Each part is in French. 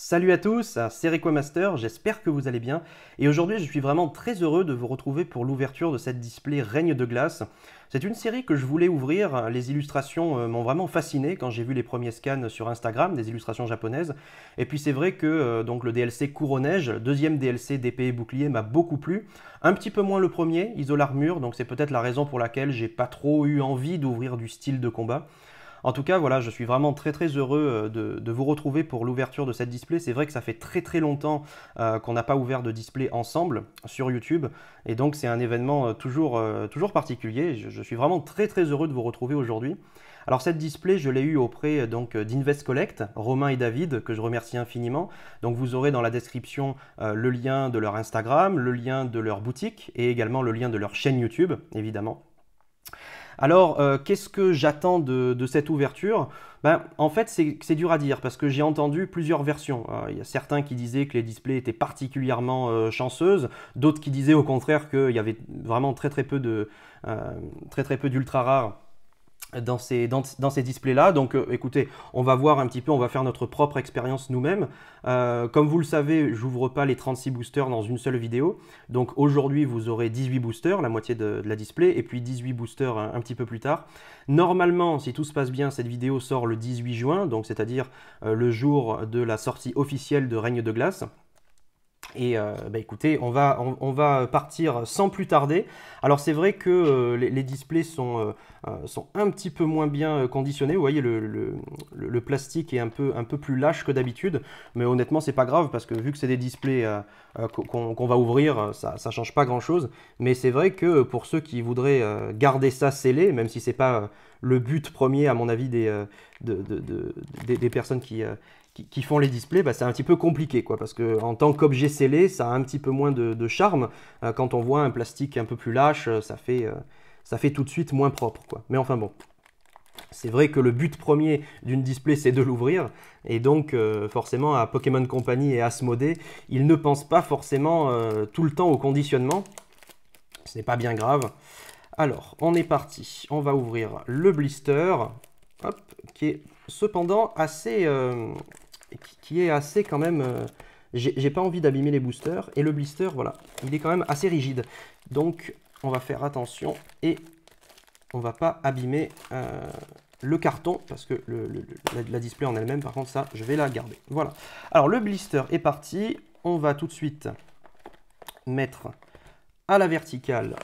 Salut à tous, c'est Requiemaster, j'espère que vous allez bien. Et aujourd'hui, je suis vraiment très heureux de vous retrouver pour l'ouverture de cette display Règne de glace. C'est une série que je voulais ouvrir, les illustrations euh, m'ont vraiment fasciné quand j'ai vu les premiers scans sur Instagram, des illustrations japonaises. Et puis c'est vrai que euh, donc le DLC Couronneige, deuxième DLC d'épée et bouclier, m'a beaucoup plu. Un petit peu moins le premier, armure. donc c'est peut-être la raison pour laquelle j'ai pas trop eu envie d'ouvrir du style de combat. En tout cas, voilà, je suis vraiment très très heureux euh, de, vous retrouver pour l'ouverture de cette display. C'est vrai que ça fait très très longtemps euh, qu'on n'a pas ouvert de display ensemble sur YouTube, et donc c'est un événement euh, toujours, toujours particulier. Je, suis vraiment très très heureux de vous retrouver aujourd'hui. Alors cette display, je l'ai eu auprès donc d'Invest Collect, Romain et David, que je remercie infiniment. Donc vous aurez dans la description le lien de leur Instagram, le lien de leur boutique et également le lien de leur chaîne YouTube, évidemment. Alors, euh, qu'est-ce que j'attends de, cette ouverture ben, En fait, c'est dur à dire parce que j'ai entendu plusieurs versions. Euh, il y a certains qui disaient que les displays étaient particulièrement euh, chanceuses, d'autres qui disaient au contraire qu'il y avait vraiment très très peu très très peu d'ultra rares dans ces, displays-là. Donc euh, écoutez, on va voir un petit peu, on va faire notre propre expérience nous-mêmes. Euh, comme vous le savez, j'ouvre pas les 36 boosters dans une seule vidéo. Donc aujourd'hui, vous aurez 18 boosters, la moitié de, la display, et puis 18 boosters euh, un, petit peu plus tard. Normalement, si tout se passe bien, cette vidéo sort le 18 juin, donc c'est-à-dire le jour de la sortie officielle de Règne de Glace. Et euh, bah écoutez, on va, on, va partir sans plus tarder. Alors c'est vrai que euh, les, displays sont, euh, sont un petit peu moins bien conditionnés. Vous voyez, le, le, plastique est un peu, un peu plus lâche que d'habitude. Mais honnêtement, c'est pas grave parce que vu que c'est des displays qu'on va ouvrir, ça ne change pas grand-chose. Mais c'est vrai que pour ceux qui voudraient garder ça scellé, même si c'est pas le but premier, à mon avis, des, des, personnes qui, qui, font les displays, bah, c'est un petit peu compliqué, quoi, parce que en tant qu'objet scellé, ça a un petit peu moins de, charme. Euh, quand on voit un plastique un peu plus lâche, euh, ça fait, euh, ça fait tout de suite moins propre, quoi. Mais enfin bon. C'est vrai que le but premier d'une display, c'est de l'ouvrir, et donc forcément à Pokémon Company et à ils ne pensent pas forcément tout le temps au conditionnement. Ce n'est pas bien grave. Alors, on est parti. On va ouvrir le blister, hop, qui est cependant assez, qui, est assez quand même... Euh, j'ai pas envie d'abîmer les boosters. Et le blister, voilà, il est quand même assez rigide. Donc, on va faire attention et on va pas abîmer euh, le carton parce que le, la, la, display en elle-même, par contre, ça, je vais la garder. Voilà. Alors, le blister est parti. On va tout de suite mettre à la verticale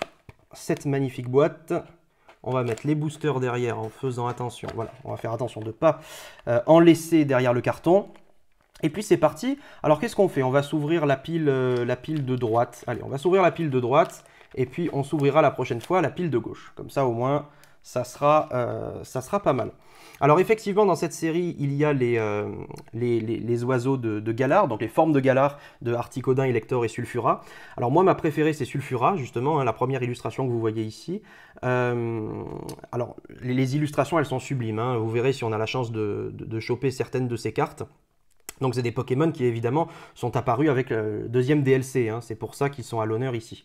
cette magnifique boîte on va mettre les boosters derrière en faisant attention. Voilà, on va faire attention de ne pas euh, en laisser derrière le carton. Et puis c'est parti. Alors qu'est-ce qu'on fait On va s'ouvrir la pile, euh, la pile de droite. Allez, on va s'ouvrir la pile de droite. Et puis on s'ouvrira la prochaine fois la pile de gauche. Comme ça au moins, euh, ça sera, pas mal. Alors effectivement, dans cette série, il y a les, euh, les, oiseaux de, de, Galard, donc les formes de Galard de Articodin, Elector et Sulfura. Alors moi, ma préférée, c'est Sulfura, justement, hein, la première illustration que vous voyez ici. Euh, alors, les, illustrations, elles sont sublimes. Hein. vous verrez si on a la chance de, choper certaines de ces cartes. Donc c'est des Pokémon qui, évidemment, sont apparus avec le deuxième DLC. Hein. c'est pour ça qu'ils sont à l'honneur ici.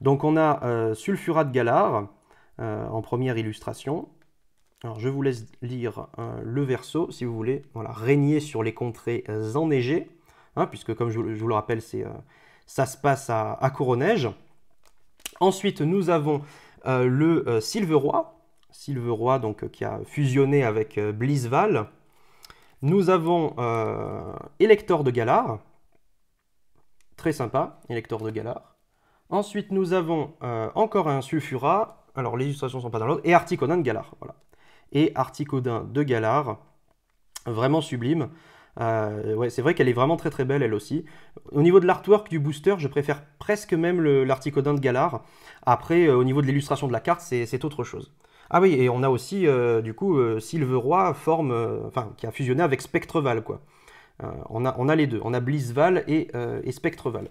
Donc on a Sulfura de Galar, euh, en première illustration. Alors je vous laisse lire euh, le verso si vous voulez voilà, régner sur les contrées enneigées, hein, puisque comme je, vous le rappelle, c'est, euh, ça se passe à, Couronneige. Ensuite, nous avons le Silveroy, donc, qui a fusionné avec Blisval. Nous avons Élector de Galard, très sympa, Élector de Galard. Ensuite, nous avons encore un sulfura alors les illustrations sont pas dans l'ordre, et Articodin de Galard. Voilà. Et Articodin de Galard, vraiment sublime. Euh, ouais, c'est vrai qu'elle est vraiment très très belle elle aussi. Au niveau de l'artwork du booster, je préfère presque même l'articodin de Galard. Après, euh, au niveau de l'illustration de la carte, c'est autre chose. Ah oui, et on a aussi euh, du coup Silveroy forme, enfin qui a fusionné avec Spectreval quoi. on, a, on a les deux, on a Blizzval et, Spectreval.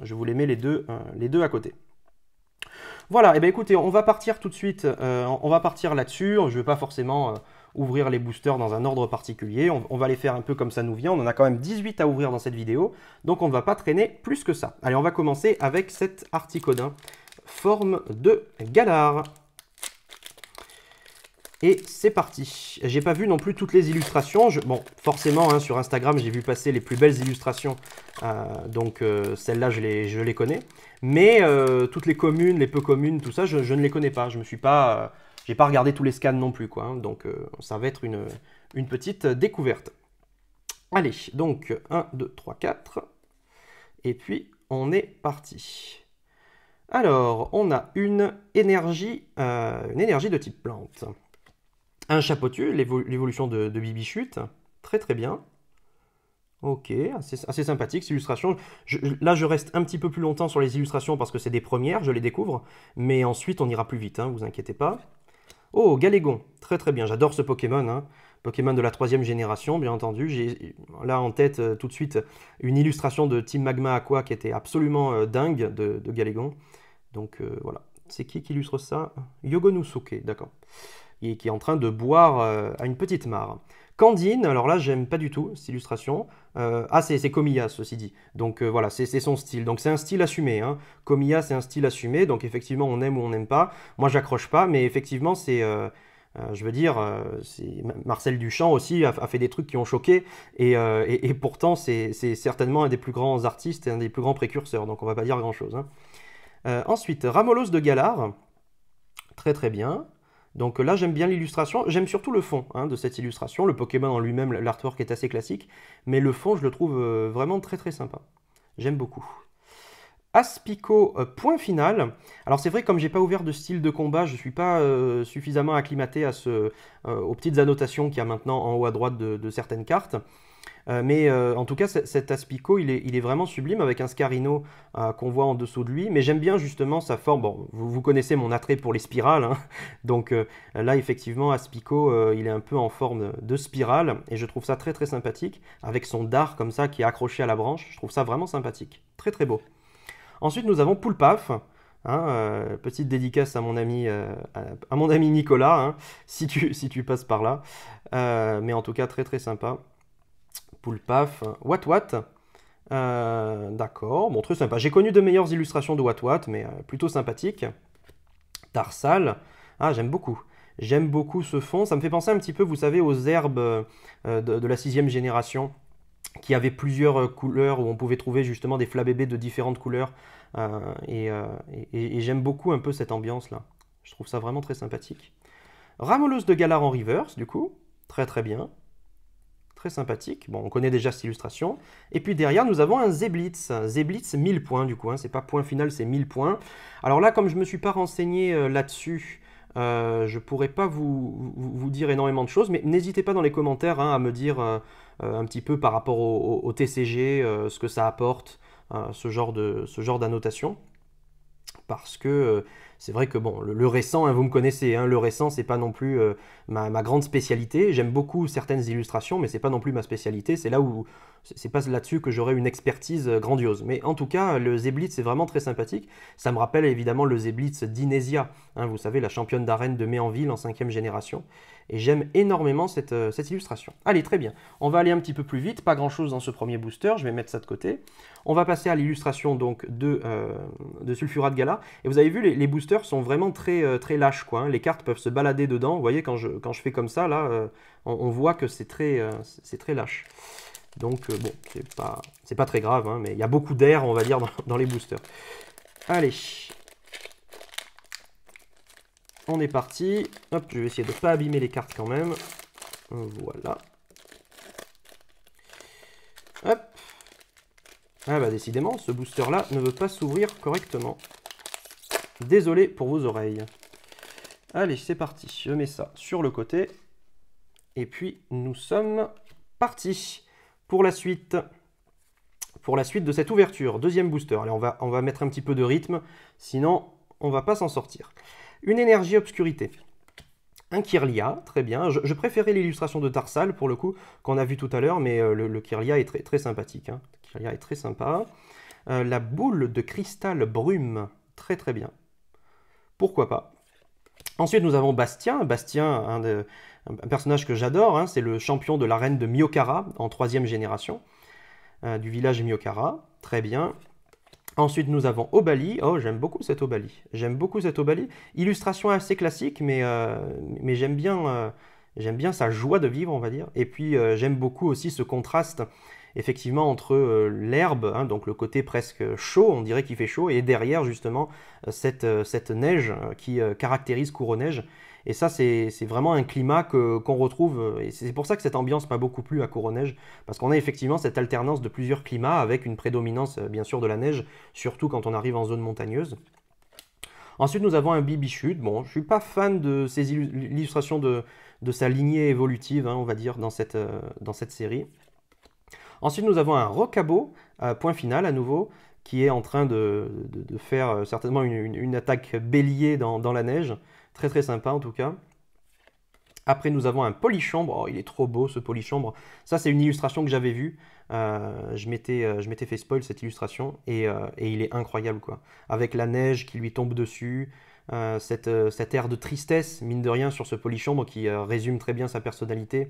Je vous les mets les deux, les deux à côté. Voilà, et eh bien écoutez, on va partir tout de suite, euh, on va partir là-dessus. Je ne vais pas forcément euh, ouvrir les boosters dans un ordre particulier. On, va les faire un peu comme ça nous vient. On en a quand même 18 à ouvrir dans cette vidéo, donc on ne va pas traîner plus que ça. Allez, on va commencer avec cet articodin. Forme de galard et c'est parti. J'ai pas vu non plus toutes les illustrations. bon, forcément, hein, sur Instagram, j'ai vu passer les plus belles illustrations. Euh, donc euh, celles-là, je les, connais. Mais euh, toutes les communes, les peu communes, tout ça, je, ne les connais pas. Je me suis pas, j'ai pas regardé tous les scans non plus, quoi. Hein. donc ça va être une, petite découverte. Allez, donc 1, 2, 3, 4. Et puis on est parti. Alors, on a une énergie, une énergie de type plante. Un chapeau l'évolution de, Bibi Chute. Très très bien. Ok, assez, assez sympathique cette illustration. là, je reste un petit peu plus longtemps sur les illustrations parce que c'est des premières, je les découvre. Mais ensuite, on ira plus vite, hein, vous inquiétez pas. Oh, Galégon, très très bien, j'adore ce Pokémon. Hein. Pokémon de la troisième génération, bien entendu. J'ai là en tête euh, tout de suite une illustration de Team Magma Aqua qui était absolument euh, dingue de, de, Donc euh, voilà, c'est qui qui illustre ça Yogonusuke, d'accord et qui est en train de boire euh, à une petite mare. Candine, alors là, j'aime pas du tout cette illustration. Euh, ah, c'est Comilla, ceci dit. Donc euh, voilà, c'est son style. Donc c'est un style assumé. Hein. Comilla, c'est un style assumé. Donc effectivement, on aime ou on n'aime pas. Moi, j'accroche pas, mais effectivement, c'est. je veux dire, Marcel Duchamp aussi a, fait des trucs qui ont choqué, et, pourtant c'est certainement un des plus grands artistes et un des plus grands précurseurs, donc on va pas dire grand-chose. Hein. ensuite, Ramolos de Galard, très très bien. Donc là, j'aime bien l'illustration. J'aime surtout le fond hein, de cette illustration. Le Pokémon en lui-même, l'artwork est assez classique. Mais le fond, je le trouve euh, vraiment très très sympa. J'aime beaucoup. Aspico, euh, point final. Alors c'est vrai, comme j'ai pas ouvert de style de combat, je ne suis pas euh, suffisamment acclimaté à ce, aux petites annotations qu'il y a maintenant en haut à droite de certaines cartes. Euh, mais euh, en tout cas, cet Aspico, il est, vraiment sublime avec un Scarino euh, qu'on voit en dessous de lui. Mais j'aime bien justement sa forme. Bon, vous, connaissez mon attrait pour les spirales. Hein. Donc là, effectivement, Aspico, il est un peu en forme de spirale. Et je trouve ça très très sympathique. Avec son dard comme ça qui est accroché à la branche. Je trouve ça vraiment sympathique. Très très beau. Ensuite, nous avons Poulpaf. Hein, petite dédicace à mon ami, à mon ami Nicolas, hein, si, tu, passes par là. mais en tout cas, très très sympa. Poulpaf, What What euh, D'accord, bon, truc sympa. J'ai connu de meilleures illustrations de What What, mais euh, plutôt sympathique. Tarsal, ah, j'aime beaucoup. J'aime beaucoup ce fond. Ça me fait penser un petit peu, vous savez, aux herbes euh, de, la sixième génération qui avaient plusieurs couleurs où on pouvait trouver justement des flabébés de différentes couleurs. et, j'aime beaucoup un peu cette ambiance là. Je trouve ça vraiment très sympathique. Ramolos de Galar en reverse, du coup, très très bien très sympathique. Bon, on connaît déjà cette illustration. Et puis derrière, nous avons un Zeblitz. Zeblitz 1000 points du coup, hein. c'est pas point final, c'est 1000 points. Alors là, comme je me suis pas renseigné euh, là-dessus, euh, je pourrais pas vous, vous, dire énormément de choses, mais n'hésitez pas dans les commentaires hein, à me dire euh, un petit peu par rapport au, au TCG ce que ça apporte, ce genre de ce genre d'annotation, parce que c'est vrai que bon, le, récent, hein, vous me connaissez, hein, le récent, c'est pas non plus euh, ma, grande spécialité. J'aime beaucoup certaines illustrations, mais c'est pas non plus ma spécialité. C'est là où, c'est pas là-dessus que j'aurai une expertise euh, grandiose. Mais en tout cas, le Zeblitz, c'est vraiment très sympathique. Ça me rappelle évidemment le Zeblitz d'Inésia, hein, vous savez, la championne d'arène de Méanville en cinquième génération. Et j'aime énormément euh, cette, illustration. Allez, très bien. On va aller un petit peu plus vite. Pas grand-chose dans ce premier booster. Je vais mettre ça de côté. On va passer à l'illustration donc de, Sulfurat euh, de Gala. Et vous avez vu, les, boosters sont vraiment très, euh, très lâches. Quoi, hein. Les cartes peuvent se balader dedans. Vous voyez, quand je, quand je fais comme ça, là, on, voit que c'est très, très lâche. Donc, bon, c'est pas, pas très grave. Hein, mais il y a beaucoup d'air, on va dire, dans les boosters. Allez, on est parti. Hop, je vais essayer de ne pas abîmer les cartes quand même. Voilà. Hop. Ah bah décidément, ce booster-là ne veut pas s'ouvrir correctement. Désolé pour vos oreilles. Allez, c'est parti. Je mets ça sur le côté. Et puis, nous sommes partis pour la suite. Pour la suite de cette ouverture. Deuxième booster. Allez, on va, on va mettre un petit peu de rythme. Sinon, on va pas s'en sortir. Une énergie obscurité. Un Kirlia, très bien. Je, préférais l'illustration de Tarsal, pour le coup, qu'on a vu tout à l'heure, mais euh, le, Kirlia est très, très sympathique. Hein. Kirlia est très sympa. Euh, la boule de cristal brume, très très bien. Pourquoi pas Ensuite, nous avons Bastien. Bastien, un, personnage que j'adore, hein, c'est le champion de la reine de Myokara, en troisième génération, euh, du village Myokara. Très bien. Ensuite, nous avons Obali. Oh, j'aime beaucoup cette Obali. J'aime beaucoup cette Obali. Illustration assez classique, mais, euh, mais j'aime bien, euh, j'aime bien sa joie de vivre, on va dire. Et puis, euh, j'aime beaucoup aussi ce contraste, effectivement, entre l'herbe, hein, donc le côté presque chaud, on dirait qu'il fait chaud, et derrière, justement, cette, neige qui caractérise Couronneige. Et ça, c'est vraiment un climat qu'on retrouve. Euh, et c'est pour ça que cette ambiance m'a beaucoup plu à Couronneige, parce qu'on a effectivement cette alternance de plusieurs climats avec une prédominance, euh, bien sûr, de la neige, surtout quand on arrive en zone montagneuse. Ensuite, nous avons un Bibichute. Bon, je ne suis pas fan de ces de, sa lignée évolutive, hein, on va dire, euh, dans cette, série. Ensuite, nous avons un Rocabo, point final à nouveau, qui est en train de, faire certainement une, attaque bélier dans la neige. Très sympa en tout cas. Après, nous avons un polychambre. Oh, il est trop beau ce polychambre. Ça, c'est une illustration que j'avais vue. Euh, euh, je m'étais fait spoil cette illustration euh, et, il est incroyable quoi. Avec la neige qui lui tombe dessus, euh, cette, air de tristesse, mine de rien, sur ce polychambre qui résume très bien sa personnalité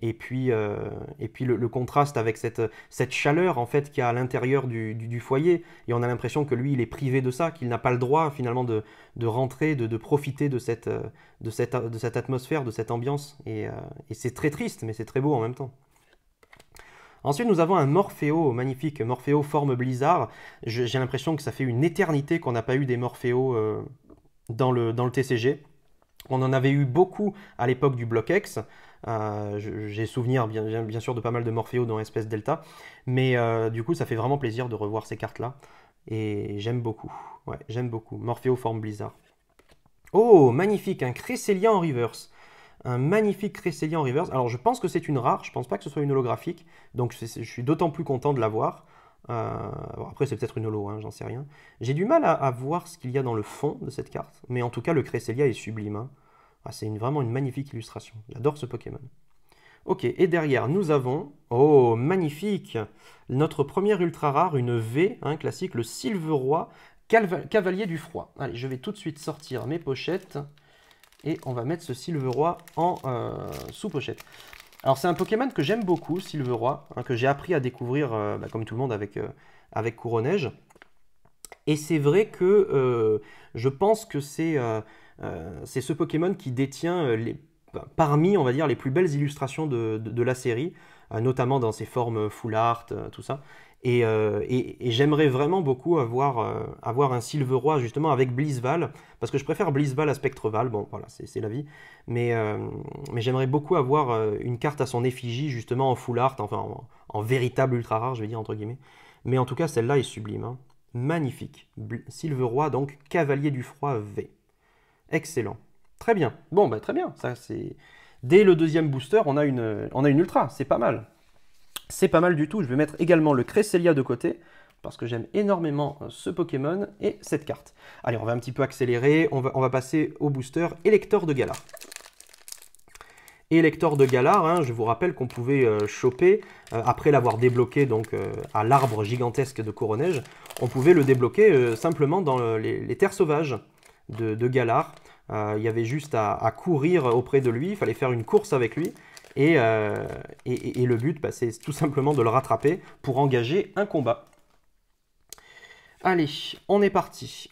et puis, euh, et puis le, contraste avec cette, cette chaleur en fait qu'il y a à l'intérieur du, du, foyer, et on a l'impression que lui il est privé de ça, qu'il n'a pas le droit finalement de, de rentrer, de, de, profiter de cette, de, cette, de cette atmosphère, de cette ambiance, et, euh, c'est très triste mais c'est très beau en même temps. Ensuite, nous avons un Morphéo magnifique, Morphéo forme blizzard. J'ai l'impression que ça fait une éternité qu'on n'a pas eu des Morpheos euh, dans, le, dans le TCG. On en avait eu beaucoup à l'époque du bloc X. Euh, j'ai souvenir bien, sûr de pas mal de Morpheo dans Espèce Delta, mais euh, du coup ça fait vraiment plaisir de revoir ces cartes-là, et j'aime beaucoup, ouais, j'aime beaucoup. Morpheo forme Blizzard. Oh, magnifique, un Cresselia en reverse un magnifique Cresselia en reverse. Alors je pense que c'est une rare, je pense pas que ce soit une holographique, donc je suis d'autant plus content de l'avoir. Euh, après, c'est peut-être une holo, hein, j'en sais rien. J'ai du mal à, voir ce qu'il y a dans le fond de cette carte, mais en tout cas, le Cresselia est sublime. Hein. Ah, c'est une, vraiment une magnifique illustration. J'adore ce Pokémon. Ok, et derrière, nous avons, oh, magnifique, notre première ultra rare, une V, un hein, classique, le Silveroy, Cavalier du Froid. Allez, je vais tout de suite sortir mes pochettes, et on va mettre ce Silveroy en euh, sous-pochette. Alors c'est un Pokémon que j'aime beaucoup, Silveroy, hein, que j'ai appris à découvrir, euh, bah, comme tout le monde, avec, euh, Couronneige. Et c'est vrai que euh, je pense que c'est ce Pokémon qui détient les, bah, parmi, on va dire, les plus belles illustrations de, de la série, notamment dans ses formes full art, tout ça. Euh, et, j'aimerais vraiment beaucoup avoir, euh, avoir un Silveroy justement avec Blizzval, parce que je préfère Blizzval à Spectreval, bon voilà, c'est la vie. Mais, euh, mais j'aimerais beaucoup avoir une carte à son effigie justement en full art, enfin en, véritable ultra rare, je vais dire entre guillemets. Mais en tout cas, celle-là est sublime. Hein. Magnifique. Silveroy, donc Cavalier du Froid V. Excellent. Très bien. Bon, bah très bien. Ça, c'est... Dès le deuxième booster, on a une, on a une ultra, c'est pas mal c'est pas mal du tout. Je vais mettre également le Cresselia de côté parce que j'aime énormément euh, ce Pokémon et cette carte. Allez, on va un petit peu accélérer, on va, passer au booster Élector de Galar. Élector de Galar, hein, je vous rappelle qu'on pouvait euh, choper, euh, après l'avoir débloqué donc à l'arbre gigantesque de Coroneige, on pouvait le débloquer simplement dans les, terres sauvages de, Galar. Il y avait juste à courir auprès de lui, il fallait faire une course avec lui, euh, et, le but, bah, c'est tout simplement de le rattraper pour engager un combat. Allez, on est parti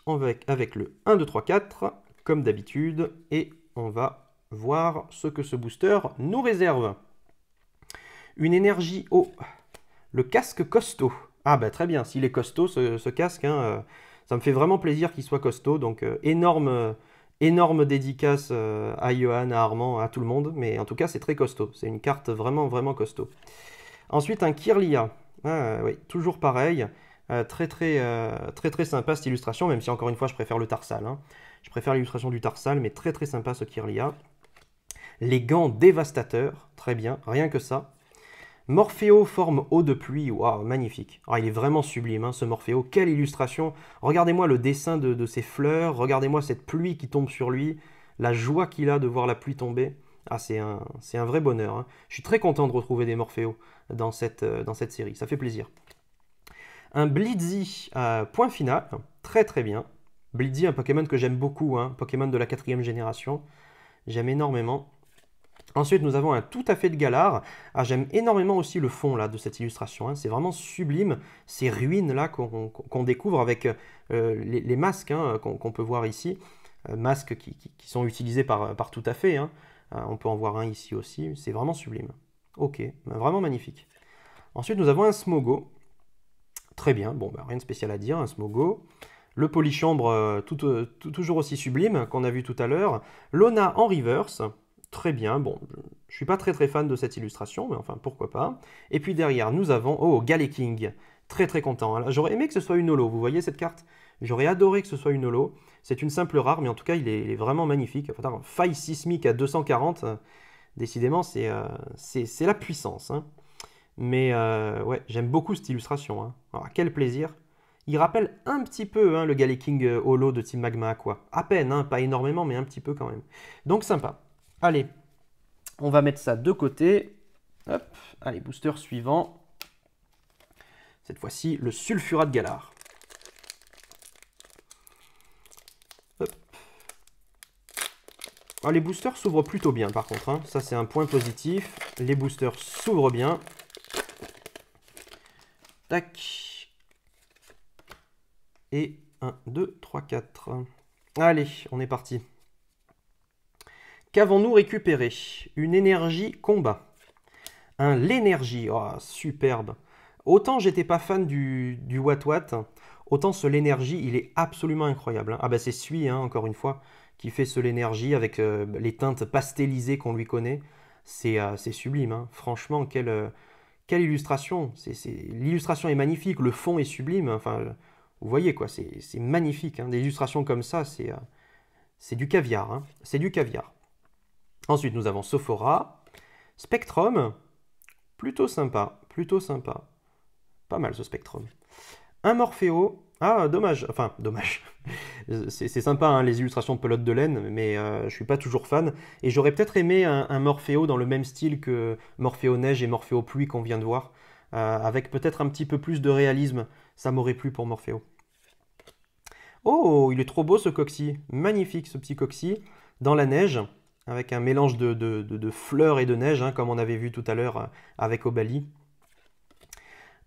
avec, le 1, 2, 3, 4, comme d'habitude, et on va voir ce que ce booster nous réserve. Une énergie haut, le casque costaud. Ah bah très bien, s'il est costaud ce, casque, hein, euh, ça me fait vraiment plaisir qu'il soit costaud, donc euh, énorme... Énorme dédicace euh, à Johan, à Armand, à tout le monde, mais en tout cas c'est très costaud, c'est une carte vraiment vraiment costaud. Ensuite un Kirlia, ah, oui, toujours pareil, euh, très, très, euh, très, très sympa cette illustration, même si encore une fois je préfère le Tarsal. Hein. Je préfère l'illustration du Tarsal, mais très très sympa ce Kirlia. Les gants dévastateurs, très bien, rien que ça. Morpheo forme eau de pluie, waouh, magnifique. Ah, il est vraiment sublime, hein, ce Morphéo, quelle illustration. Regardez-moi le dessin de, ses fleurs, regardez-moi cette pluie qui tombe sur lui, la joie qu'il a de voir la pluie tomber. Ah, c'est un, un, vrai bonheur. Hein. Je suis très content de retrouver des Morphéo dans cette, euh, dans cette série, ça fait plaisir. Un Blitzy, euh, point final, très très bien. Blitzy, un Pokémon que j'aime beaucoup, hein. Pokémon de la quatrième génération. J'aime énormément. Ensuite, nous avons un tout à fait de Galard. Ah, j'aime énormément aussi le fond là, de cette illustration. Hein. C'est vraiment sublime, ces ruines-là qu'on découvre avec euh, les, masques hein, qu'on peut voir ici. Euh, masques qui, sont utilisés par, tout à fait. Hein. Euh, on peut en voir un ici aussi. C'est vraiment sublime. Ok, ben, vraiment magnifique. Ensuite, nous avons un Smogo. Très bien, bon, ben, rien de spécial à dire, un Smogo le polychambre toujours aussi sublime qu'on a vu tout à l'heure, l'ONA en reverse, très bien. Bon, je ne suis pas très très fan de cette illustration, mais enfin, pourquoi pas. Et puis derrière, nous avons, oh, oh Galley King. Très très content. Hein. J'aurais aimé que ce soit une holo, vous voyez cette carte J'aurais adoré que ce soit une holo. C'est une simple rare, mais en tout cas, il est, vraiment magnifique. Enfin, faille sismique à 240, euh, décidément, euh, c'est la puissance. Hein. Mais euh, ouais, j'aime beaucoup cette illustration. Hein. quel plaisir Il rappelle un petit peu hein, le Galley King Holo de Team Magma, quoi. À peine, hein, pas énormément, mais un petit peu quand même. Donc, sympa. Allez, on va mettre ça de côté. Hop, allez, booster suivant. Cette fois-ci, le sulfurat de galard. Ah, les boosters s'ouvrent plutôt bien par contre, hein. ça c'est un point positif. Les boosters s'ouvrent bien. Tac. Et 1, 2, 3, 4. Allez, on est parti. Qu'avons-nous récupéré Une énergie combat. Un l'énergie, ah, superbe. Autant j'étais pas fan du, du Watt Watt, autant ce l'énergie, il est absolument incroyable. Hein. Ah bah c'est Sui, hein, encore une fois, qui fait ce l'énergie avec euh, les teintes pastellisées qu'on lui connaît. C'est euh, sublime, hein. franchement, quelle, euh, quelle illustration. L'illustration est magnifique, le fond est sublime. Enfin, vous voyez quoi, c'est magnifique. Des illustrations comme ça, c'est du caviar. C'est du caviar. Ensuite, nous avons Sophora, Spectrum, plutôt sympa, plutôt sympa. Pas mal ce Spectrum. Un Morpheo, ah dommage, enfin dommage. C'est sympa hein, les illustrations de pelote de laine, mais je euh, je suis pas toujours fan. Et j'aurais peut-être aimé un, Morpheo dans le même style que Morpheo Neige et Morpheo Pluie qu'on vient de voir, euh, avec peut-être un petit peu plus de réalisme. Ça m'aurait plu pour Morpheo. Oh, il est trop beau ce coxy, magnifique ce petit coxy dans la neige avec un mélange de, fleurs et de neige, hein, comme on avait vu tout à l'heure euh, avec Obali.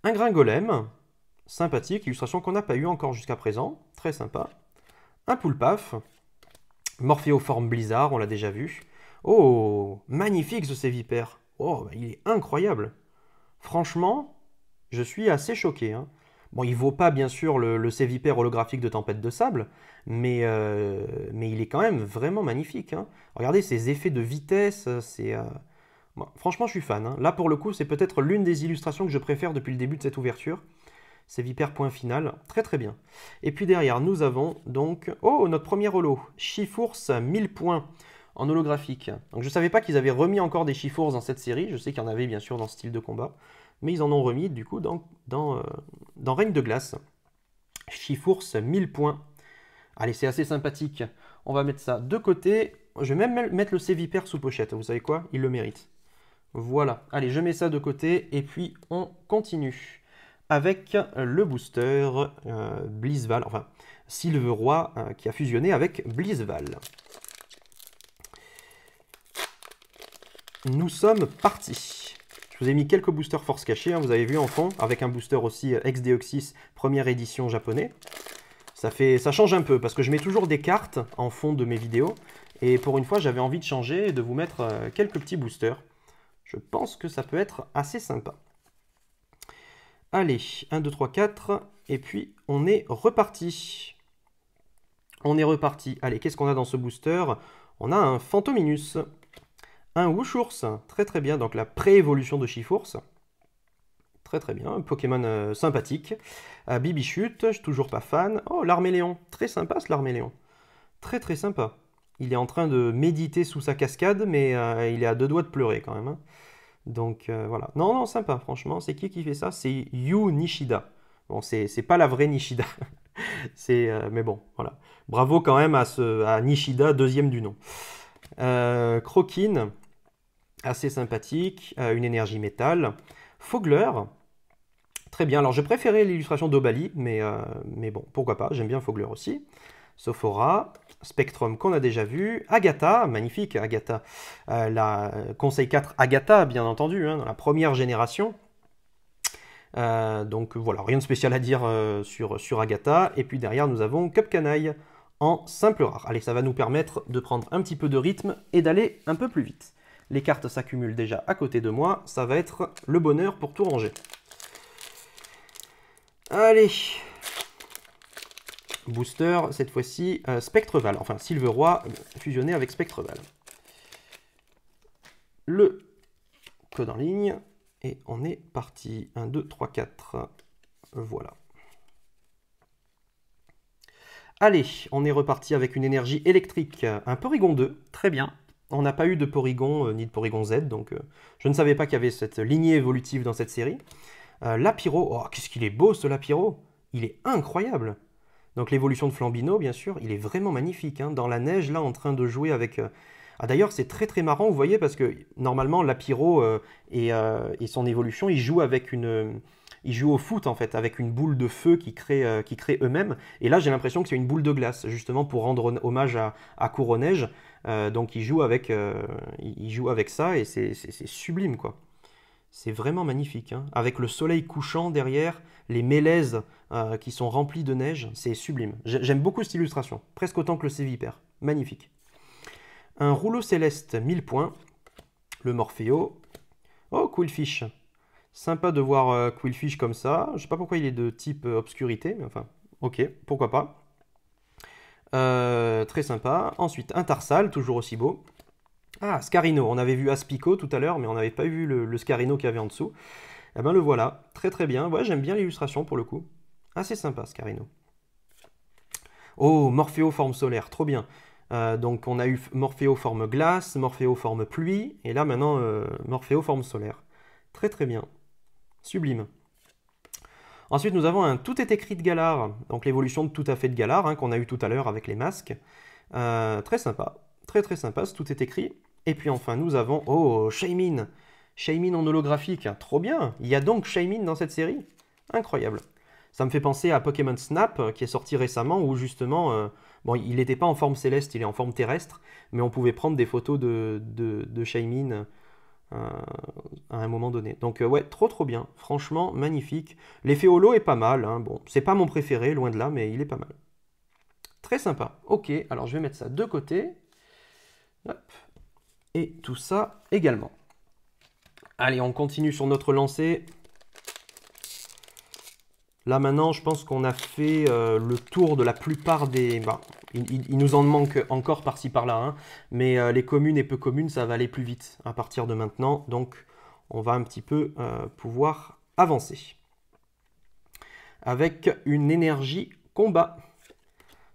Un gringolem, sympathique, illustration qu'on n'a pas eu encore jusqu'à présent, très sympa. Un poulpaf, morphéoforme blizzard, on l'a déjà vu. Oh, magnifique ce sévipère, oh, bah, il est incroyable. Franchement, je suis assez choqué. Hein. Bon, il vaut pas bien sûr le, le holographique de Tempête de Sable, mais, euh, mais il est quand même vraiment magnifique. Hein. Regardez ces effets de vitesse, c'est... Euh, franchement, je suis fan. Hein. Là, pour le coup, c'est peut-être l'une des illustrations que je préfère depuis le début de cette ouverture. Sévipère, point final. Très très bien. Et puis derrière, nous avons donc... Oh, notre premier holo, Chifours 1000 points en holographique. Donc je savais pas qu'ils avaient remis encore des Chifours dans cette série, je sais qu'il y en avait bien sûr dans ce style de combat mais ils en ont remis du coup dans, dans, euh, Règne de Glace. Chifours 1000 points. Allez, c'est assez sympathique. On va mettre ça de côté. Je vais même mettre le Sévipère sous pochette. Vous savez quoi Il le mérite. Voilà. Allez, je mets ça de côté et puis on continue avec le booster euh, enfin euh, qui a fusionné avec Blisval. Nous sommes partis. Je vous ai mis quelques boosters force cachés, hein, vous avez vu en fond, avec un booster aussi euh, ex-deoxys première édition japonais. Ça, fait, ça change un peu, parce que je mets toujours des cartes en fond de mes vidéos, et pour une fois j'avais envie de changer et de vous mettre euh, quelques petits boosters. Je pense que ça peut être assez sympa. Allez, 1, 2, 3, 4, et puis on est reparti. On est reparti. Allez, qu'est-ce qu'on a dans ce booster On a un Phantominus un Wushours, très très bien, donc la pré-évolution de Chifours. Très très bien, un Pokémon euh, sympathique. sympathique. je Bibichute, toujours pas fan. Oh, l'Arméléon, très sympa ce l'Arméléon. Très très sympa. Il est en train de méditer sous sa cascade, mais euh, il est à deux doigts de pleurer quand même. Hein. Donc euh, voilà. Non, non, sympa, franchement. C'est qui qui fait ça C'est Yu Nishida. Bon, c'est pas la vraie Nishida. c'est mais bon, voilà. Bravo quand même à, ce, Nishida, deuxième du nom. Croquine, assez sympathique, euh, une énergie métal. Fogler, très bien. Alors, je préférais l'illustration d'Obali, mais, euh, mais bon, pourquoi pas, j'aime bien Fogler aussi. Sophora, Spectrum qu'on a déjà vu, Agatha, magnifique Agatha, euh, la Conseil 4 Agatha, bien entendu, hein, dans la première génération. donc voilà, rien de spécial à dire sur, sur Agatha. Et puis derrière, nous avons Cup Canaille en simple rare. Allez, ça va nous permettre de prendre un petit peu de rythme et d'aller un peu plus vite les cartes s'accumulent déjà à côté de moi, ça va être le bonheur pour tout ranger. Allez Booster, cette fois-ci, euh, Spectreval, enfin Silveroy fusionné avec Spectreval. Le code en ligne, et on est parti. 1, 2, 3, 4, voilà. Allez, on est reparti avec une énergie électrique euh, un peu rigondeux. très bien. On n'a pas eu de Porygon euh, ni de Porygon Z, donc euh, je ne savais pas qu'il y avait cette lignée évolutive dans cette série. Euh, Lapiro, oh, qu'est-ce qu'il est beau ce Lapiro Il est incroyable donc l'évolution de Flambino, bien sûr, il est vraiment magnifique. Hein. dans la neige, là, en train de jouer avec... Ah, D'ailleurs, c'est très très marrant, vous voyez, parce que normalement, Lapiro et, et, son évolution, il joue avec une, ils jouent au foot en fait avec une boule de feu qui crée, euh, qui crée eux-mêmes. Et là, j'ai l'impression que c'est une boule de glace justement pour rendre hommage à, à Couronneige. neige euh, donc ils jouent avec, euh, il joue avec ça et c'est sublime quoi. C'est vraiment magnifique. Hein. Avec le soleil couchant derrière, les mélèzes qui sont remplis de neige, c'est sublime. J'aime beaucoup cette illustration, presque autant que le sévipère. Magnifique. Un rouleau céleste 1000 points, le Morpheo. Oh, cool fish. Sympa de voir euh, Quillfish comme ça. Je sais pas pourquoi il est de type euh, obscurité, mais enfin, ok, pourquoi pas. Euh, très sympa. Ensuite, un Tarsal, toujours aussi beau. Ah, Scarino. On avait vu Aspico tout à l'heure, mais on n'avait pas vu le, Scarino qu'il y avait en dessous. Eh ben le voilà, très très bien. Ouais, j'aime bien l'illustration pour le coup. Assez sympa, Scarino. Oh, Morpheo forme solaire, trop bien. donc on a eu Morpheo forme glace, Morpheo forme pluie, et là maintenant Morpheo forme solaire. Très très bien. Sublime. Ensuite, nous avons un tout est écrit de Galar, donc l'évolution de tout à fait de Galar, hein, qu'on a eu tout à l'heure avec les masques. Euh, très sympa, très très sympa, ce tout est écrit. Et puis enfin, nous avons, oh, Shaymin, Shaymin en holographique, trop bien, il y a donc Shaymin dans cette série, incroyable. Ça me fait penser à Pokémon Snap, euh, qui est sorti récemment, où justement, euh, bon, il n'était pas en forme céleste, il est en forme terrestre, mais on pouvait prendre des photos de, de, de Shaymin à un moment donné. Donc euh, ouais, trop trop bien, franchement magnifique. L'effet holo est pas mal, hein. bon, c'est pas mon préféré, loin de là, mais il est pas mal. Très sympa. Ok, alors je vais mettre ça de côté. Et tout ça également. Allez, on continue sur notre lancée. Là maintenant, je pense qu'on a fait euh, le tour de la plupart des... Bah, il, nous en manque encore par-ci par-là, hein. mais euh, les communes et peu communes, ça va aller plus vite à partir de maintenant, donc on va un petit peu euh, pouvoir avancer. Avec une énergie combat.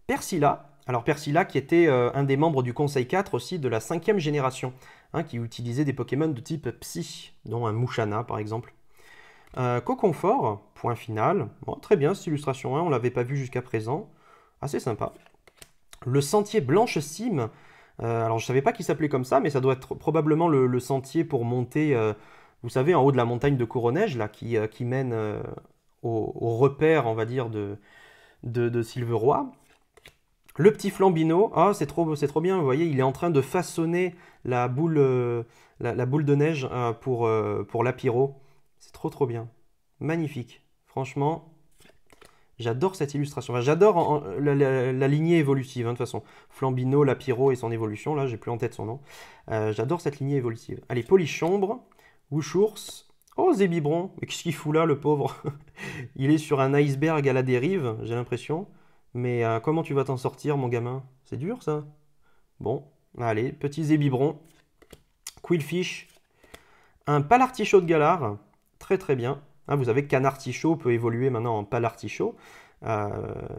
Persila, alors Persila qui était un des membres du Conseil 4 aussi de la cinquième génération, hein, qui utilisait des Pokémon de type Psy, dont un Mouchana par exemple. Euh, Coconfort, point final. très bien, cette illustration hein, on ne l'avait pas vu jusqu'à présent. Assez sympa. Le sentier Blanche Cime. Euh, alors, je ne savais pas qu'il s'appelait comme ça, mais ça doit être probablement le, sentier pour monter, euh, vous savez, en haut de la montagne de Couronneige, là, qui, mène au, repère, on va dire, de, de, de Le petit flambino, ah c'est trop, c'est trop bien, vous voyez, il est en train de façonner la boule, la, boule de neige pour, pour l'apiro trop trop bien. Magnifique. Franchement, j'adore cette illustration. j'adore la, lignée évolutive, hein, de toute façon. Flambino, Lapiro et son évolution, là, j'ai plus en tête son nom. Euh, j'adore cette lignée évolutive. Allez, Polichombre, Wouchours. Oh, Zébibron Mais qu'est-ce qu'il fout là, le pauvre Il est sur un iceberg à la dérive, j'ai l'impression. Mais euh, comment tu vas t'en sortir, mon gamin C'est dur, ça Bon, allez, petit Zébibron. Quillfish. Un palartichaud de Galard très très bien. Hein, vous avez qu'un artichaut peut évoluer maintenant en pal artichaut, euh,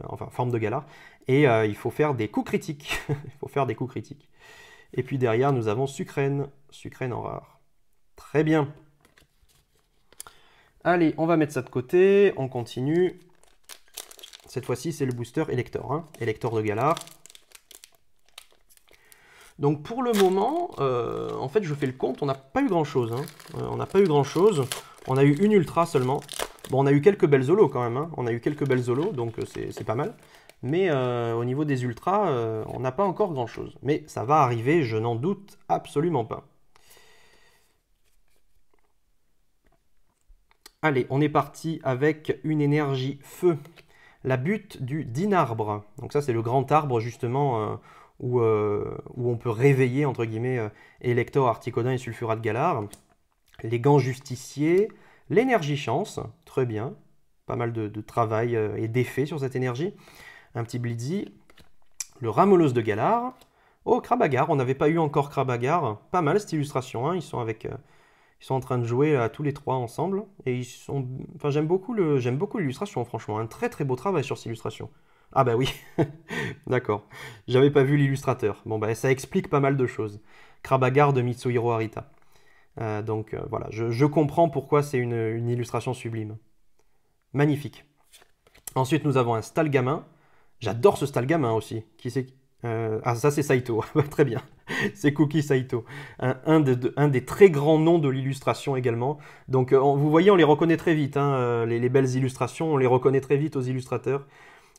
enfin forme de galard. et euh, il faut faire des coups critiques. il faut faire des coups critiques. Et puis derrière, nous avons Sucrène, Sucrène en rare. Très bien. Allez, on va mettre ça de côté, on continue. Cette fois-ci, c'est le booster Elector, hein, de Galar. Donc pour le moment, euh, en fait, je fais le compte, on n'a pas eu grand-chose. Hein. on n'a pas eu grand-chose. On a eu une ultra seulement. Bon, on a eu quelques belles zolos quand même. Hein. On a eu quelques belles zolos, donc euh, c'est pas mal. Mais euh, au niveau des ultras, euh, on n'a pas encore grand-chose. Mais ça va arriver, je n'en doute absolument pas. Allez, on est parti avec une énergie feu. La butte du dinarbre. Donc ça, c'est le grand arbre justement où, on peut réveiller, entre guillemets, Elector, Articodin et Sulfurat Galar les gants justiciers, l'énergie chance, très bien, pas mal de, travail euh, et d'effet sur cette énergie, un petit blitzy, le ramolos de Galar, oh Krabagar, on n'avait pas eu encore Krabagar, pas mal cette illustration, hein. ils sont avec... Euh, ils sont en train de jouer à euh, tous les trois ensemble. Et ils sont. Enfin, j'aime beaucoup le... j'aime beaucoup l'illustration, franchement. Un très très beau travail sur cette illustration. Ah bah oui, d'accord. J'avais pas vu l'illustrateur. Bon bah ça explique pas mal de choses. Krabagar de Mitsuhiro Arita. Euh, donc euh, voilà, je, comprends pourquoi c'est une, illustration sublime. Magnifique. Ensuite, nous avons un stalgamin. Gamin. J'adore ce stalgamin Gamin aussi. Euh, ah, ça c'est Saito. Bah, très bien. c'est Cookie Saito. Un, des très grands noms de l'illustration également. Donc vous voyez, on les reconnaît très vite. Hein. les, belles illustrations, on les reconnaît très vite aux illustrateurs.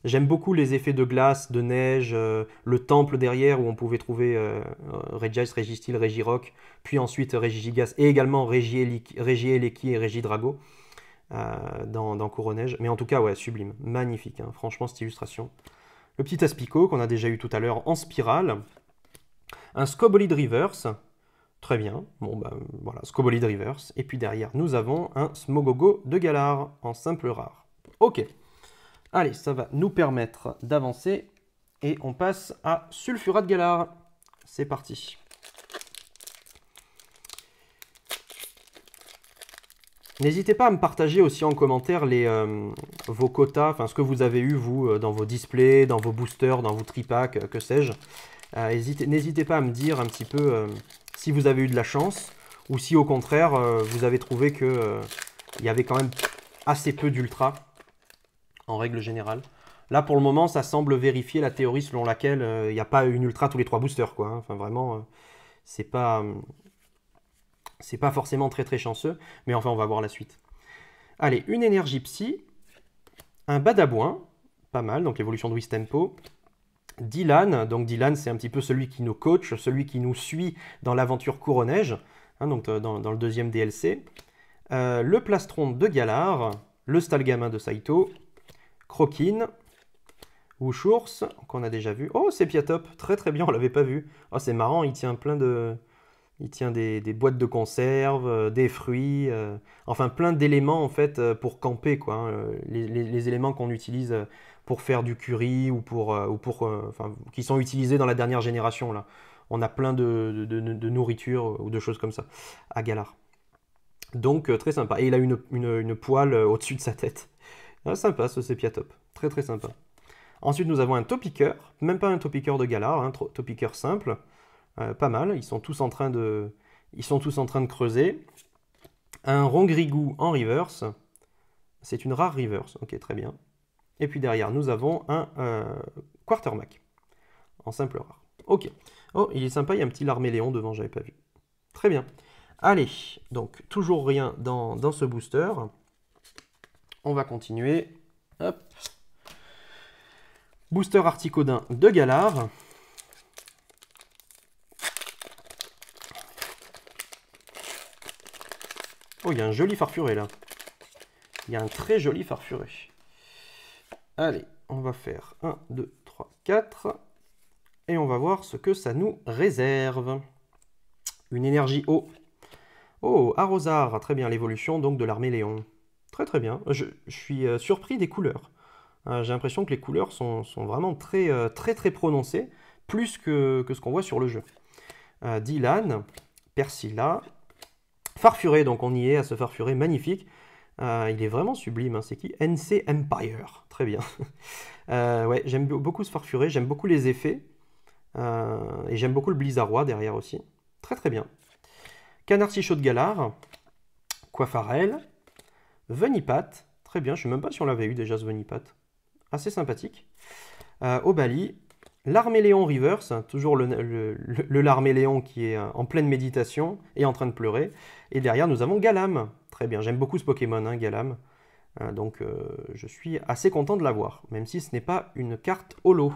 J'aime beaucoup les effets de glace, de neige, euh, le temple derrière où on pouvait trouver euh, euh, Regis, Regice, Registil, Regirock, puis ensuite Regigigas et également Regieleki et Regidrago dans, dans Mais en tout cas, ouais, sublime, magnifique, hein. franchement, cette illustration. Le petit Aspico qu'on a déjà eu tout à l'heure en spirale. Un Scobolid Reverse, très bien, bon ben voilà, Scobolid Reverse. Et puis derrière, nous avons un Smogogo de Galar en simple rare. Ok. Allez, ça va nous permettre d'avancer. Et on passe à sulfurat de C'est parti. N'hésitez pas à me partager aussi en commentaire les, euh, vos quotas, enfin ce que vous avez eu vous euh, dans vos displays, dans vos boosters, dans vos tripacks, euh, que sais-je. N'hésitez pas à me dire un petit peu si vous avez eu de la chance ou si au contraire vous avez trouvé qu'il y avait quand même assez peu d'ultra en règle générale. Là, pour le moment, ça semble vérifier la théorie selon laquelle il euh, n'y a pas une ultra tous les trois boosters. Quoi, hein. Enfin, vraiment, euh, c'est pas, euh, c'est pas forcément très très chanceux. Mais enfin, on va voir la suite. Allez, une énergie psy, un badabouin, pas mal, donc l'évolution de Wistempo. Dylan, donc Dylan, c'est un petit peu celui qui nous coach, celui qui nous suit dans l'aventure Couronneige, hein, donc dans, le deuxième DLC. le plastron de Galar, le stalgamin de Saito, Croquine, Chours qu'on a déjà vu. Oh, c'est Piatop, très très bien, on l'avait pas vu. Oh, c'est marrant, il tient plein de... Il tient des, boîtes de conserve, euh, des fruits, euh, enfin plein d'éléments en fait euh, pour camper, quoi. Hein, les, éléments qu'on utilise pour faire du curry ou pour... ou pour qui sont utilisés dans la dernière génération, là. On a plein de, nourriture ou de choses comme ça à Galar. Donc très sympa. Et il a une poêle au-dessus de sa tête. Ah, sympa ce sépia top, très très sympa. Ensuite, nous avons un topiqueur, même pas un topiqueur de galard, un hein, topiqueur simple, euh, pas mal. Ils sont tous en train de, ils sont tous en train de creuser. Un rongrigou en reverse, c'est une rare reverse, ok très bien. Et puis derrière, nous avons un euh, en simple rare. Ok. Oh, il est sympa, il y a un petit larméléon devant, j'avais pas vu. Très bien. Allez, donc toujours rien dans, dans ce booster on va continuer. Hop. Booster Articodin de Galard. Oh, il y a un joli farfuré là. Il y a un très joli farfuré. Allez, on va faire 1, 2, 3, 4. Et on va voir ce que ça nous réserve. Une énergie eau. Oh, Arrosard, très bien, l'évolution donc de l'armée Léon très très bien. Je, suis euh, surpris des couleurs. Euh, j'ai l'impression que les couleurs sont, vraiment très euh, très très prononcées, plus que, ce qu'on voit sur le jeu. Dylan, Persilla. Farfuré, donc on y est à ce Farfuré magnifique. il est vraiment sublime, hein. c'est qui NC Empire, très bien. ouais, j'aime beaucoup ce Farfuré, j'aime beaucoup les effets, et j'aime beaucoup le roi derrière aussi. Très très bien. Canard chaud de Galard, Coiffarel, Venipat, très bien, je ne sais même pas si on l'avait eu déjà ce Venipat. Assez sympathique. Obali, euh, au Bali, Larméléon Rivers, toujours le, le, qui est euh, en pleine méditation et en train de pleurer. Et derrière, nous avons Galam. Très bien, j'aime beaucoup ce Pokémon, hein, Galam. Euh, donc, je suis assez content de l'avoir, même si ce n'est pas une carte holo.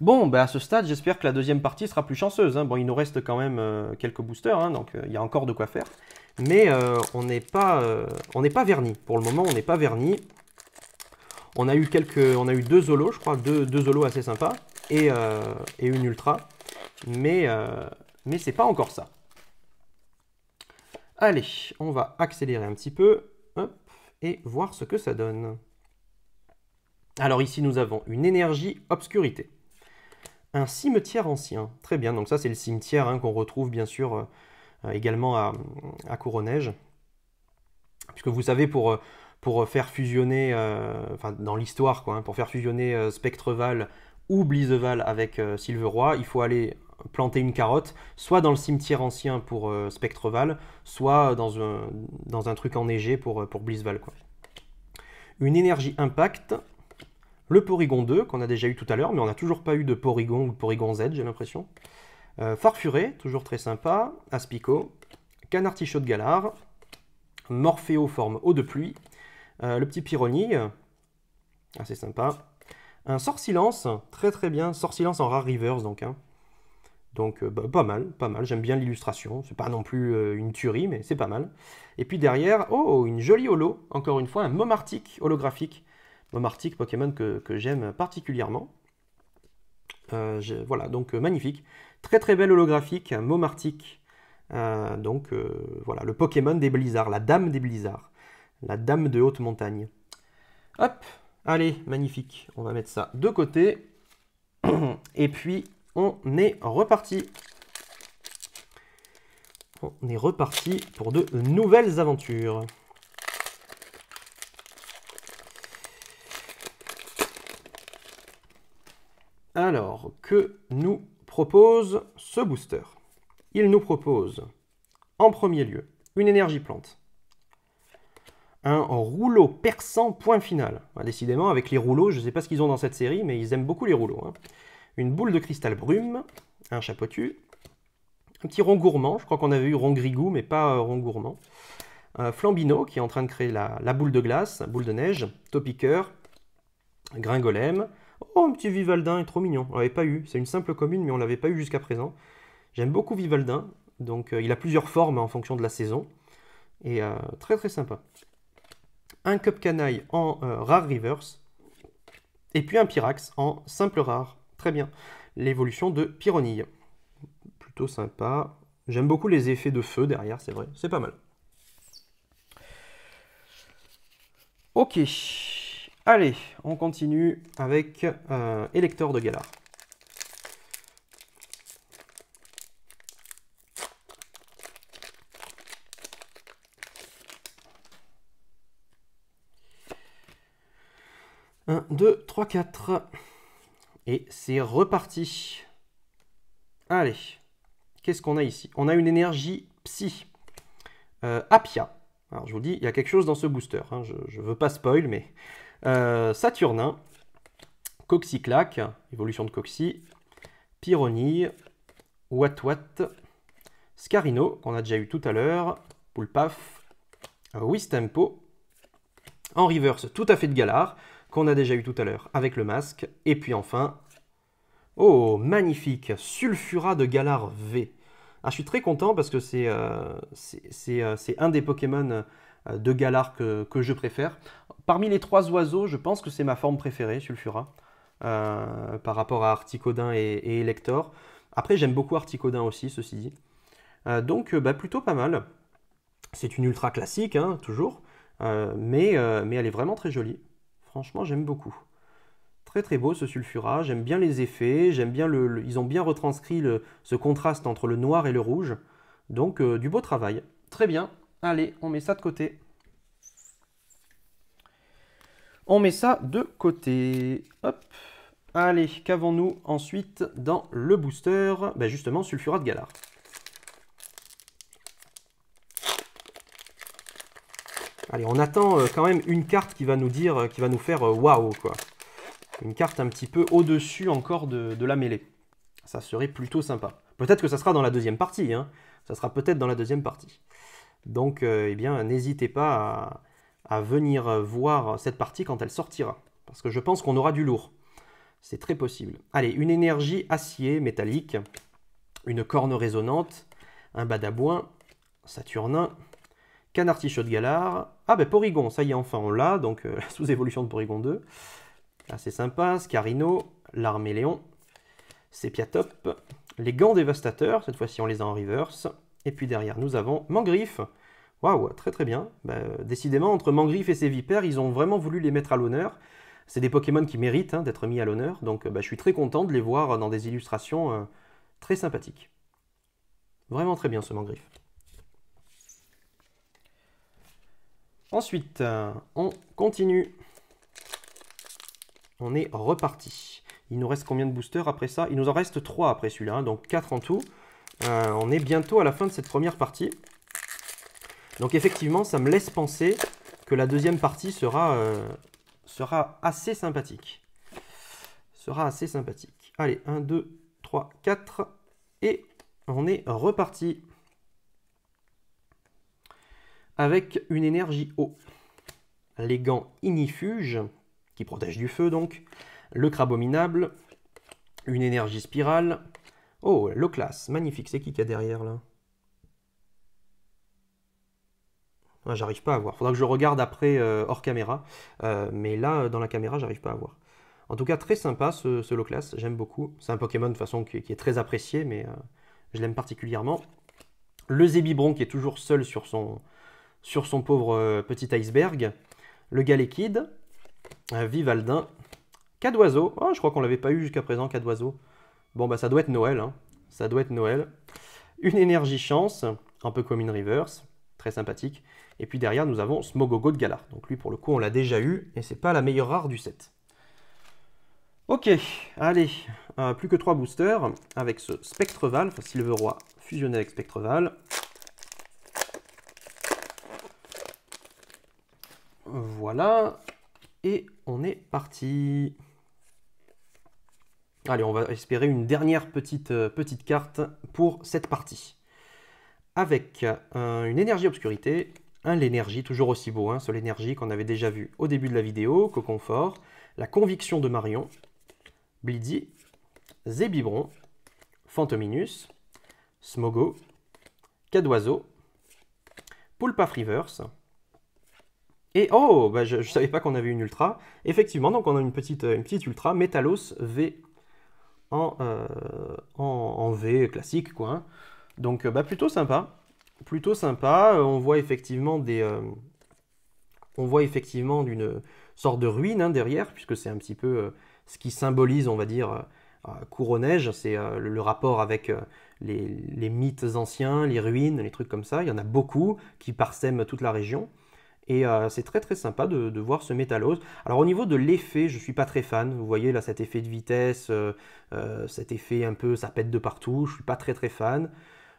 Bon, ben, à ce stade, j'espère que la deuxième partie sera plus chanceuse. Hein. Bon, il nous reste quand même quelques boosters, hein, donc il y a encore de quoi faire mais euh, on n'est pas, vernis. Euh, verni. Pour le moment, on n'est pas verni. On a eu quelques, on a eu deux zolos, je crois, deux, zolos assez sympas euh, et, une ultra, mais mais c'est pas encore ça. Allez, on va accélérer un petit peu et voir ce que ça donne. Alors ici, nous avons une énergie obscurité. Un cimetière ancien. Très bien, donc ça c'est le cimetière hein, qu'on retrouve bien sûr euh, également à, à Puisque vous savez, pour, euh, pour faire fusionner, euh, enfin dans l'histoire, hein, pour faire fusionner Spectreval ou Bliseval avec Silveroy, il faut aller planter une carotte, soit dans le cimetière ancien pour Spectreval, soit dans un, dans un truc enneigé pour, pour Bliseval. Quoi. Une énergie impact, le Porygon 2, qu'on a déjà eu tout à l'heure, mais on n'a toujours pas eu de Porygon ou Porygon Z, j'ai l'impression. Euh, Farfuret, Farfuré, toujours très sympa. Aspico. Canartichaud de Galard. Morphéo forme eau de pluie. Euh, le petit Pyronie, Assez sympa. Un sort silence, très très bien. Sort silence en rare rivers donc. Hein. Donc euh, bah, pas mal, pas mal. J'aime bien l'illustration. C'est pas non plus une tuerie, mais c'est pas mal. Et puis derrière, oh, oh une jolie holo. Encore une fois, un Momartic holographique. Momartic Pokémon que, j'aime particulièrement. voilà, donc magnifique. Très très belle holographique, Momartic. Euh, donc euh, voilà, le Pokémon des blizzards, la dame des blizzards, la dame de haute montagne. Hop, allez, magnifique, on va mettre ça de côté. Et puis, on est reparti. On est reparti pour de nouvelles aventures. Alors, que nous propose ce booster. Il nous propose en premier lieu une énergie plante, un rouleau perçant point final. décidément, avec les rouleaux, je ne sais pas ce qu'ils ont dans cette série, mais ils aiment beaucoup les rouleaux. Hein. Une boule de cristal brume, un tu un petit rond gourmand, je crois qu'on avait eu rond grigou, mais pas euh, rond gourmand. Euh, Flambino, qui est en train de créer la, boule de glace, boule de neige, Topiqueur, Gringolem, Oh, un petit Vivaldin est trop mignon. On l'avait pas eu. C'est une simple commune, mais on l'avait pas eu jusqu'à présent. J'aime beaucoup Vivaldin. Donc, euh, il a plusieurs formes hein, en fonction de la saison. Et euh, très très sympa. Un Cup Canaille en euh, Rare Reverse. Et puis un Pyrax en Simple Rare. Très bien. L'évolution de Pyronille. Plutôt sympa. J'aime beaucoup les effets de feu derrière, c'est vrai. C'est pas mal. Ok. Allez, on continue avec Électeur euh, de Galar. 1, 2, 3, 4. Et c'est reparti. Allez, qu'est-ce qu'on a ici On a une énergie psy. Euh, Apia. Alors je vous dis, il y a quelque chose dans ce booster. Hein. Je ne veux pas spoil, mais euh, Saturnin, Coxyclaque, évolution de Coxy, Pyronille, Watwat, Scarino, qu'on a déjà eu tout à l'heure, Poulpaf, euh, Wistempo, en reverse tout à fait de Galar, qu'on a déjà eu tout à l'heure avec le masque, et puis enfin, oh magnifique, Sulfura de Galar V. Ah, je suis très content parce que c'est euh, c'est un des Pokémon euh, de galar que, je préfère. Parmi les trois oiseaux, je pense que c'est ma forme préférée, Sulfura, euh, par rapport à Articodin et, Elector. Après, j'aime beaucoup Articodin aussi, ceci dit. Euh, donc, bah, plutôt pas mal. C'est une ultra classique, hein, toujours, mais, mais elle est vraiment très jolie. Franchement, j'aime beaucoup. Très très beau ce sulfura, j'aime bien les effets, j'aime bien le, ils ont bien retranscrit le, ce contraste entre le noir et le rouge. Donc du beau travail. Très bien, Allez, on met ça de côté. On met ça de côté. Hop. Allez, qu'avons-nous ensuite dans le booster ben Justement, de Galard. Allez, on attend euh, quand même une carte qui va nous dire, euh, qui va nous faire euh, waouh, quoi. Une carte un petit peu au-dessus encore de, la mêlée. Ça serait plutôt sympa. Peut-être que ça sera dans la deuxième partie, hein. Ça sera peut-être dans la deuxième partie. Donc, euh, eh bien, n'hésitez pas à, venir voir cette partie quand elle sortira, parce que je pense qu'on aura du lourd. C'est très possible. Allez, une énergie acier, métallique, une corne résonante, un badabouin, Saturnin, canard de galard. Ah ben Porygon, ça y est, enfin on l'a, donc euh, la sous-évolution de Porygon 2. Assez sympa, Scarino, L'armée Léon. Sepiatop, les gants dévastateurs, cette fois-ci on les a en reverse. Et puis derrière nous avons Mangriffe, Waouh, très très bien. Bah, euh, décidément, entre Mangriffe et ses vipères, ils ont vraiment voulu les mettre à l'honneur. C'est des Pokémon qui méritent hein, d'être mis à l'honneur, donc euh, bah, je suis très content de les voir dans des illustrations euh, très sympathiques. Vraiment très bien ce Mangriff. Ensuite, on continue. On est reparti. Il nous reste combien de boosters après ça Il nous en reste 3 après celui-là, hein, donc 4 en tout. on est bientôt à la fin de cette première partie. Donc effectivement, ça me laisse penser que la deuxième partie sera, euh, sera assez sympathique. Sera assez sympathique. Allez, 1, 2, 3, 4. Et on est reparti. Avec une énergie eau. Les gants inifuges, qui protègent du feu donc. Le crabe abominable. Une énergie spirale. Oh, le classe. Magnifique. C'est qui qu'il y a derrière là Hein, j'arrive pas à voir. Faudra que je regarde après euh, hors caméra. Euh, mais là, euh, dans la caméra, j'arrive pas à voir. En tout cas, très sympa ce, ce Loclass, j'aime beaucoup. C'est un Pokémon de façon qui, est très apprécié, mais je l'aime particulièrement. Le Zébibron qui est toujours seul sur son, sur son pauvre petit iceberg. Le Galekid. Vivaldin. Cadoiseau. Oh, je crois qu'on l'avait pas eu jusqu'à présent, Cadoiseau. Bon, bah ça doit être Noël. Hein. Ça doit être Noël. Une énergie chance, un peu comme une reverse très sympathique. Et puis derrière, nous avons Smogogo de Galar. Donc lui, pour le coup, on l'a déjà eu, et c'est pas la meilleure rare du set. Ok, allez, euh, plus que 3 boosters avec ce Spectreval, enfin Silveroi fusionné avec Spectreval. Voilà, et on est parti. Allez, on va espérer une dernière petite, euh, petite carte pour cette partie avec une énergie obscurité, un l'énergie, toujours aussi beau, hein, sur l'énergie qu'on avait déjà vu au début de la vidéo, Coconfort, la conviction de Marion, Blitzy, Zébibron, Fantominus, Smogo, Cadoiseau, pulpa freeverse. Et oh, bah, je ne savais pas qu'on avait une ultra. Effectivement, donc on a une petite, une petite ultra, Metalos V euh, en, V classique, quoi. Hein. Donc euh, bah, plutôt sympa. Plutôt sympa. Euh, on voit effectivement des. Euh, on voit effectivement une sorte de ruine hein, derrière, puisque c'est un petit peu ce qui symbolise, on va dire, couronneige C'est le, rapport avec les, mythes anciens, les ruines, les trucs comme ça. Il y en a beaucoup qui parsèment toute la région. Et c'est très très sympa de, voir ce métallose. Alors au niveau de l'effet, je ne suis pas très fan. Vous voyez là cet effet de vitesse, cet effet un peu ça pète de partout, je ne suis pas très très fan.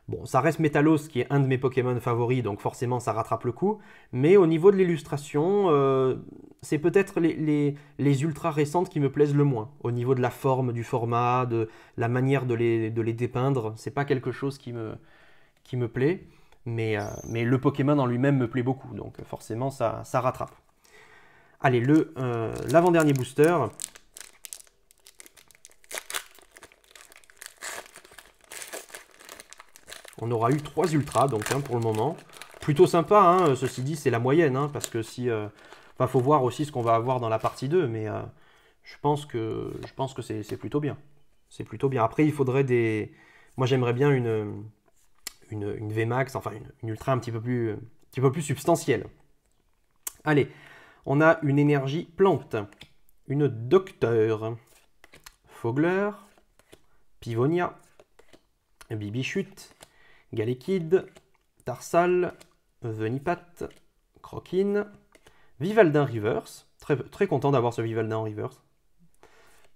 Bon, ça reste Metalos qui est un de mes Pokémon favoris, donc forcément ça rattrape le coup. Mais au niveau de l'illustration, euh, c'est peut-être les, ultra récentes qui me plaisent le moins. Au niveau de la forme, du format, de la manière de les, de les dépeindre, c'est pas quelque chose qui me, qui me plaît. Mais, euh, mais le Pokémon en lui-même me plaît beaucoup, donc forcément ça, ça rattrape. Allez, euh, l'avant-dernier booster, on aura eu 3 ultras donc hein, pour le moment. Plutôt sympa, hein, euh, ceci dit, c'est la moyenne, hein, parce que si. Euh, il faut voir aussi ce qu'on va avoir dans la partie 2, mais euh, je pense que je pense que c'est plutôt bien. C'est plutôt bien. Après, il faudrait des. Moi, j'aimerais bien une, une, une, VMAX, enfin une, ultra un petit peu plus, un petit peu plus substantielle. Allez, on a une énergie plante, une docteur, Fogler, Pivonia, Bibichute, Galekid, Tarsal, Venipat, Croquin, Vivaldin Reverse. Très, très content d'avoir ce Vivaldin en reverse.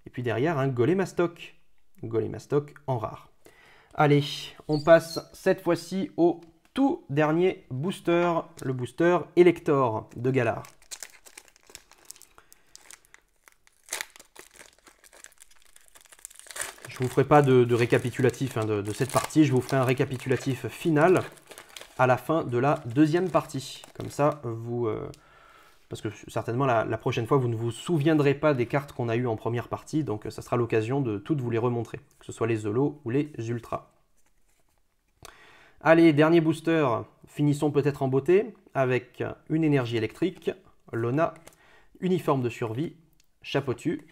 Et puis derrière, un Golemastoc. Golemastoc en rare. Allez, on passe cette fois-ci au tout dernier booster, le booster Elector de Galar. Je ne vous ferai pas de, récapitulatif hein, de, cette partie, je vous ferai un récapitulatif final à la fin de la deuxième partie. Comme ça, vous... Euh, parce que certainement la, prochaine fois, vous ne vous souviendrez pas des cartes qu'on a eues en première partie, donc euh, ça sera l'occasion de toutes vous les remontrer, que ce soit les Zolo ou les Ultras. Allez, dernier booster, finissons peut-être en beauté, avec une énergie électrique, Lona, uniforme de survie, Chapeautu,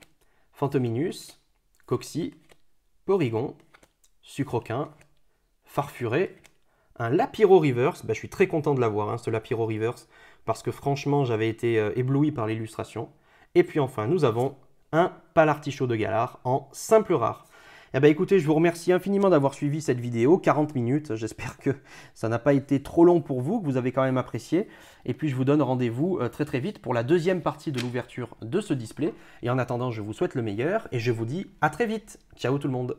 Fantominus, Coxy, sucre Sucroquin, Farfuré, un Lapiro Reverse. Bah, je suis très content de l'avoir, hein, ce Lapiro Reverse, parce que franchement, j'avais été euh, ébloui par l'illustration. Et puis enfin, nous avons un Palartichaud de Galard en simple rare. Eh bien écoutez, je vous remercie infiniment d'avoir suivi cette vidéo, 40 minutes, j'espère que ça n'a pas été trop long pour vous, que vous avez quand même apprécié. Et puis je vous donne rendez-vous euh, très très vite pour la deuxième partie de l'ouverture de ce display. Et en attendant, je vous souhaite le meilleur et je vous dis à très vite. Ciao tout le monde